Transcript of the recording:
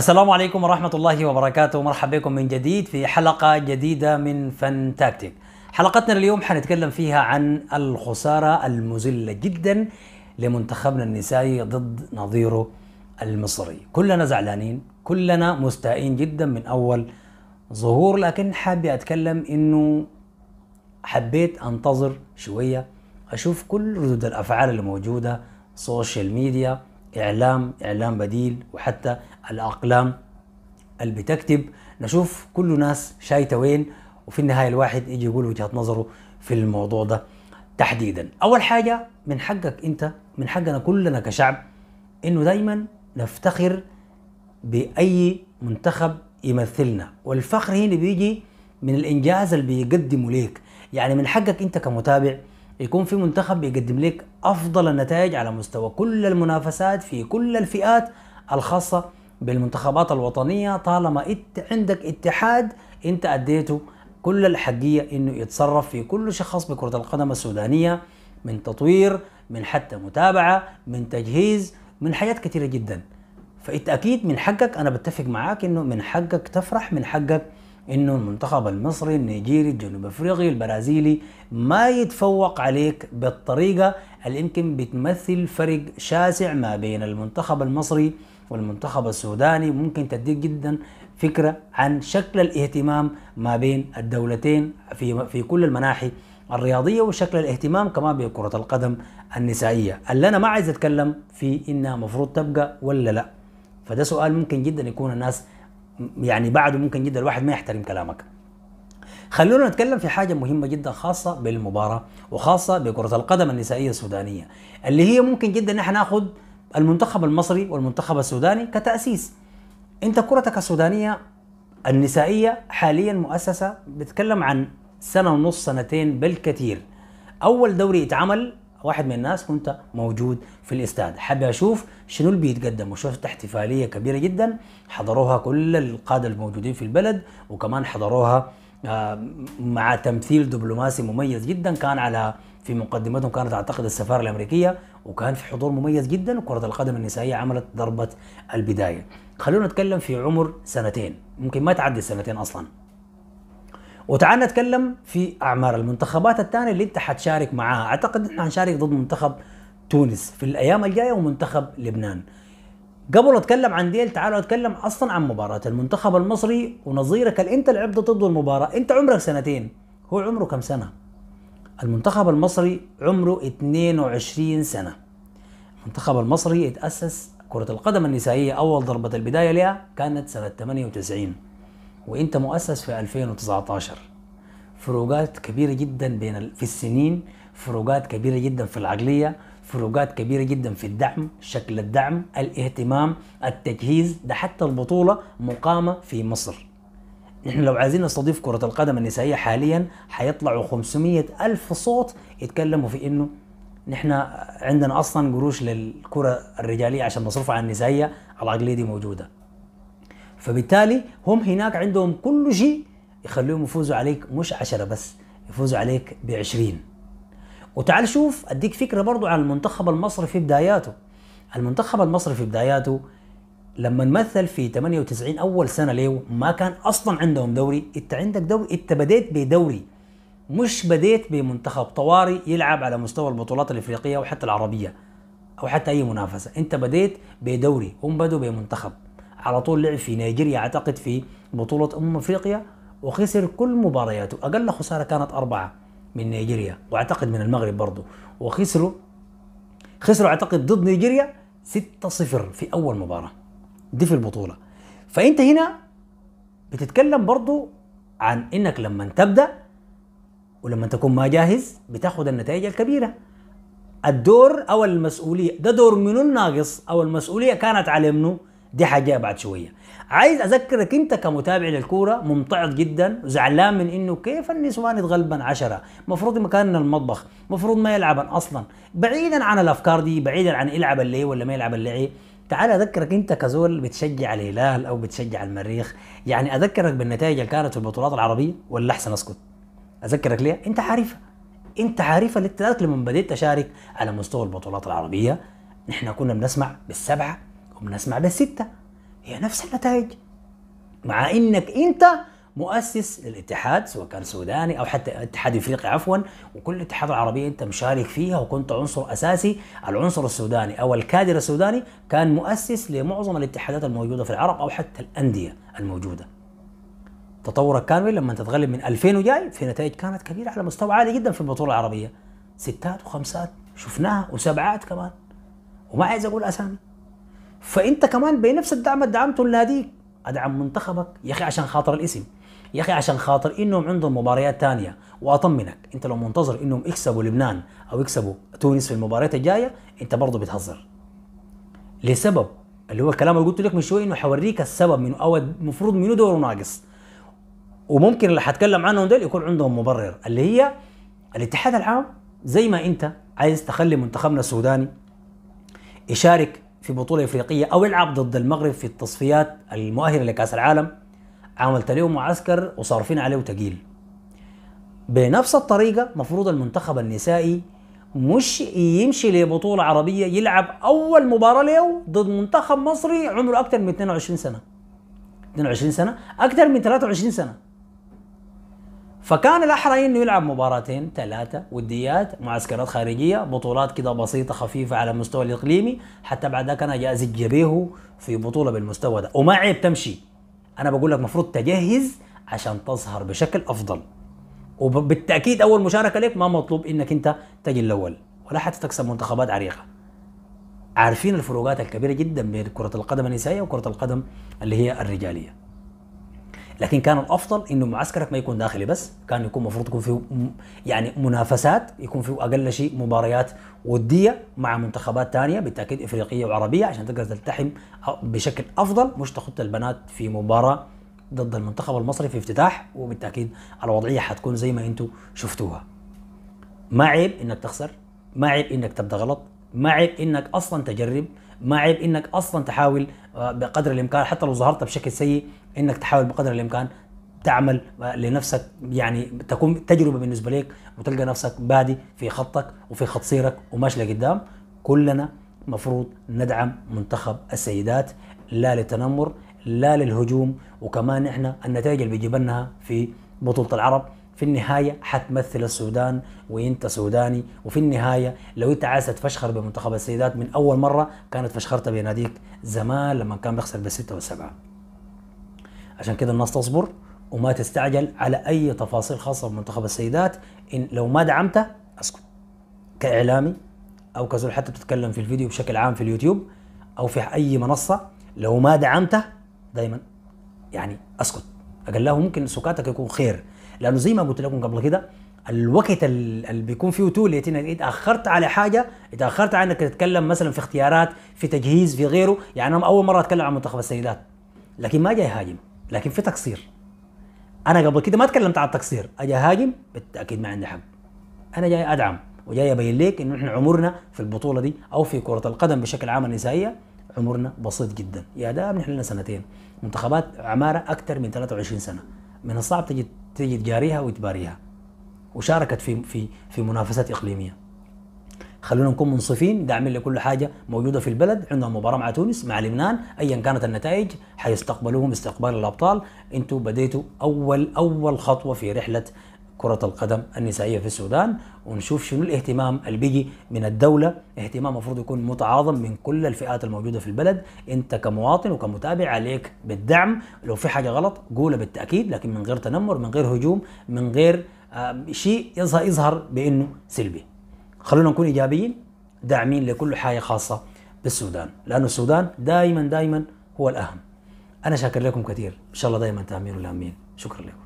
السلام عليكم ورحمة الله وبركاته مرحبا بكم من جديد في حلقة جديدة من فن تاكتيك حلقتنا اليوم حنتكلم فيها عن الخسارة المزلة جدا لمنتخبنا النسائي ضد نظيره المصري كلنا زعلانين كلنا مستائين جدا من أول ظهور لكن حابب أتكلم إنه حبيت أنتظر شوية أشوف كل ردود الأفعال الموجودة سوشيال ميديا إعلام إعلام بديل وحتى الأقلام اللي بتكتب نشوف كل ناس شايته وين وفي النهاية الواحد يجي يقول وجهة نظره في الموضوع ده تحديدا أول حاجة من حقك أنت من حقنا كلنا كشعب أنه دايما نفتخر بأي منتخب يمثلنا والفخر هنا بيجي من الإنجاز اللي بيقدمه ليك يعني من حقك أنت كمتابع يكون في منتخب بيقدم لك افضل النتائج على مستوى كل المنافسات في كل الفئات الخاصه بالمنتخبات الوطنيه طالما انت عندك اتحاد انت اديته كل الحقيه انه يتصرف في كل شخص بكره القدم السودانيه من تطوير من حتى متابعه من تجهيز من حاجات كثيره جدا فانت اكيد من حقك انا بتفق معاك انه من حقك تفرح من حقك انه المنتخب المصري النيجيري الجنوب افريقي البرازيلي ما يتفوق عليك بالطريقه اللي يمكن بتمثل فرق شاسع ما بين المنتخب المصري والمنتخب السوداني ممكن تديك جدا فكره عن شكل الاهتمام ما بين الدولتين في في كل المناحي الرياضيه وشكل الاهتمام كمان بكره القدم النسائيه اللي انا ما عايز اتكلم في انها مفروض تبقى ولا لا فده سؤال ممكن جدا يكون الناس يعني بعده ممكن جدا الواحد ما يحترم كلامك خلونا نتكلم في حاجة مهمة جدا خاصة بالمباراة وخاصة بكرة القدم النسائية السودانية اللي هي ممكن جدا نحن ناخذ المنتخب المصري والمنتخب السوداني كتأسيس انت كرتك السودانية النسائية حاليا مؤسسة بتتكلم عن سنة ونص سنتين بالكثير أول دوري اتعمل واحد من الناس كنت موجود في الاستاد حابب اشوف شنو اللي بيتقدم وشفت احتفاليه كبيره جدا حضروها كل القاده الموجودين في البلد وكمان حضروها آه، مع تمثيل دبلوماسي مميز جدا كان على في مقدمتهم كانت اعتقد السفاره الامريكيه وكان في حضور مميز جدا وكره القدم النسائيه عملت ضربه البدايه خلونا نتكلم في عمر سنتين ممكن ما تعدي سنتين اصلا وتعال نتكلم في اعمار المنتخبات الثانيه اللي انت حتشارك معاها اعتقد احنا حنشارك ضد منتخب تونس في الايام الجايه ومنتخب لبنان قبل اتكلم عن ديل تعالوا اتكلم اصلا عن مباراه المنتخب المصري ونظيرك اللي انت لعبت ضده المباراه انت عمرك سنتين هو عمره كم سنه المنتخب المصري عمره 22 سنه المنتخب المصري اتاسس كره القدم النسائيه اول ضربه البدايه لها كانت سنه 98 وانت مؤسس في 2019 فروقات كبيره جدا بين في السنين فروقات كبيره جدا في العقليه فروقات كبيره جدا في الدعم شكل الدعم الاهتمام التجهيز ده حتى البطوله مقامه في مصر نحن لو عايزين نستضيف كرة القدم النسائية حاليا حيطلعوا 500 ألف صوت يتكلموا في إنه نحن عندنا أصلا قروش للكرة الرجالية عشان نصرفها على النسائية العقلية دي موجودة فبالتالي هم هناك عندهم كل شيء يخليهم يفوزوا عليك مش عشرة بس يفوزوا عليك بعشرين وتعال شوف اديك فكرة برضو عن المنتخب المصري في بداياته المنتخب المصري في بداياته لما مثل في 98 اول سنه ليه ما كان اصلا عندهم دوري انت عندك دوري انت بديت بدوري مش بديت بمنتخب طواري يلعب على مستوى البطولات الافريقيه وحتى العربيه او حتى اي منافسه انت بديت بدوري هم بدوا بمنتخب على طول لعب في نيجيريا اعتقد في بطولة أمم أفريقيا وخسر كل مبارياته أقل خسارة كانت أربعة من نيجيريا وأعتقد من المغرب برضه وخسروا خسروا أعتقد ضد نيجيريا 6-0 في أول مباراة دي في البطولة فأنت هنا بتتكلم برضه عن إنك لما تبدأ ولما تكون ما جاهز بتاخد النتائج الكبيرة الدور أو المسؤولية ده دور منو الناقص أو المسؤولية كانت على منو؟ دي حاجه بعد شويه عايز اذكرك انت كمتابع للكوره ممتعض جدا وزعلان من انه كيف النسوان يتغلبن عشرة مفروض مكاننا المطبخ مفروض ما يلعبن اصلا بعيدا عن الافكار دي بعيدا عن يلعب اللي ولا ما يلعب اللي تعال اذكرك انت كزول بتشجع الهلال او بتشجع المريخ يعني اذكرك بالنتائج اللي كانت في البطولات العربيه ولا احسن اسكت اذكرك ليه انت عارفها انت عارفها لذلك لما بديت اشارك على مستوى البطولات العربيه نحن كنا بنسمع بالسبعه وبنسمع بالستة هي نفس النتائج مع انك انت مؤسس للاتحاد سواء كان سوداني او حتى اتحاد افريقي عفوا وكل الاتحاد العربي انت مشارك فيها وكنت عنصر اساسي العنصر السوداني او الكادر السوداني كان مؤسس لمعظم الاتحادات الموجوده في العرب او حتى الانديه الموجوده. تطورك كان لما تتغلب من 2000 وجاي في نتائج كانت كبيره على مستوى عالي جدا في البطوله العربيه. ستات وخمسات شفناها وسبعات كمان وما عايز اقول اسامي. فانت كمان بنفس الدعم اللي دعمته لناديك ادعم منتخبك يا اخي عشان خاطر الاسم يا اخي عشان خاطر انهم عندهم مباريات ثانيه واطمنك انت لو منتظر انهم يكسبوا لبنان او يكسبوا تونس في المباريات الجايه انت برضه بتهزر لسبب اللي هو الكلام اللي قلت لك من شويه انه حوريك السبب من او المفروض منو دوره ناقص وممكن اللي حتكلم عنهم دول يكون عندهم مبرر اللي هي الاتحاد العام زي ما انت عايز تخلي منتخبنا السوداني يشارك في بطوله افريقيه او يلعب ضد المغرب في التصفيات المؤهله لكاس العالم عملت له معسكر وصارفين عليه تقيل بنفس الطريقه مفروض المنتخب النسائي مش يمشي لبطوله عربيه يلعب اول مباراه له ضد منتخب مصري عمره اكثر من 22 سنه 22 سنه اكثر من 23 سنه فكان الاحرى انه يلعب مباراتين ثلاثه وديات معسكرات خارجيه بطولات كده بسيطه خفيفه على المستوى الاقليمي حتى بعد ذاك انا جاز جبيه في بطوله بالمستوى ده وما عيب تمشي انا بقول لك المفروض تجهز عشان تظهر بشكل افضل وبالتاكيد اول مشاركه لك ما مطلوب انك انت تجي الاول ولا حتى تكسب منتخبات عريقه عارفين الفروقات الكبيره جدا بين كره القدم النسائيه وكره القدم اللي هي الرجاليه لكن كان الافضل انه معسكرك ما يكون داخلي بس كان يكون المفروض يكون فيه يعني منافسات يكون فيه اقل شيء مباريات وديه مع منتخبات ثانيه بالتاكيد افريقيه وعربيه عشان تقدر تلتحم بشكل افضل مش تخط البنات في مباراه ضد المنتخب المصري في افتتاح وبالتاكيد الوضعيه حتكون زي ما انتم شفتوها ما عيب انك تخسر ما عيب انك تبدا غلط ما عيب انك اصلا تجرب ما عيب انك اصلا تحاول آه، بقدر الامكان حتى لو ظهرت بشكل سيء انك تحاول بقدر الامكان تعمل لنفسك يعني تكون تجربه بالنسبه لك وتلقى نفسك بادي في خطك وفي خط سيرك وماشي لقدام كلنا مفروض ندعم منتخب السيدات لا للتنمر لا للهجوم وكمان احنا النتائج اللي بيجيب لنا في بطوله العرب في النهاية حتمثل السودان وانت سوداني وفي النهاية لو انت عايز تفشخر بمنتخب السيدات من اول مرة كانت فشخرتها بناديك زمان لما كان بيخسر بالستة والسبعة عشان كده الناس تصبر وما تستعجل على اي تفاصيل خاصه بمنتخب السيدات ان لو ما دعمته اسكت كاعلامي او كزول حتى بتتكلم في الفيديو بشكل عام في اليوتيوب او في اي منصه لو ما دعمته دائما يعني اسكت اقل ممكن سكاتك يكون خير لانه زي ما قلت لكم قبل كده الوقت اللي بيكون فيه تول اتاخرت على حاجه اتاخرت على انك تتكلم مثلا في اختيارات في تجهيز في غيره يعني انا اول مره اتكلم عن منتخب السيدات لكن ما جاي هاجم لكن في تقصير انا قبل كده ما تكلمت عن التقصير اجي اهاجم بالتاكيد ما عندي حق انا جاي ادعم وجاي ابين لك انه احنا عمرنا في البطوله دي او في كره القدم بشكل عام النسائيه عمرنا بسيط جدا يا دام نحن لنا سنتين منتخبات عماره اكثر من 23 سنه من الصعب تجي تجي تجاريها وتباريها وشاركت في في في منافسات اقليميه خلونا نكون منصفين داعمين لكل حاجه موجوده في البلد عندهم مباراه مع تونس مع لبنان ايا كانت النتائج حيستقبلوهم استقبال الابطال انتوا بديتوا اول اول خطوه في رحله كرة القدم النسائية في السودان ونشوف شنو الاهتمام اللي بيجي من الدولة اهتمام المفروض يكون متعاظم من كل الفئات الموجودة في البلد انت كمواطن وكمتابع عليك بالدعم لو في حاجة غلط قولها بالتأكيد لكن من غير تنمر من غير هجوم من غير آه، شيء يظهر بأنه سلبي خلونا نكون ايجابيين داعمين لكل حاجه خاصه بالسودان لانه السودان دائما دائما هو الاهم انا شاكر لكم كثير ان شاء الله دائما تامين الامين شكرا لكم